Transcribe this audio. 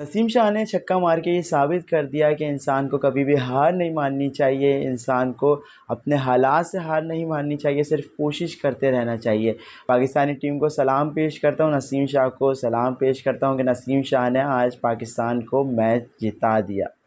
नसीम शाह ने छक्का मार के ये साबित कर दिया कि इंसान को कभी भी हार नहीं माननी चाहिए इंसान को अपने हालात से हार नहीं माननी चाहिए सिर्फ कोशिश करते रहना चाहिए पाकिस्तानी टीम को सलाम पेश करता हूँ नसीम शाह को सलाम पेश करता हूँ कि नसीम शाह ने आज पाकिस्तान को मैच जिता दिया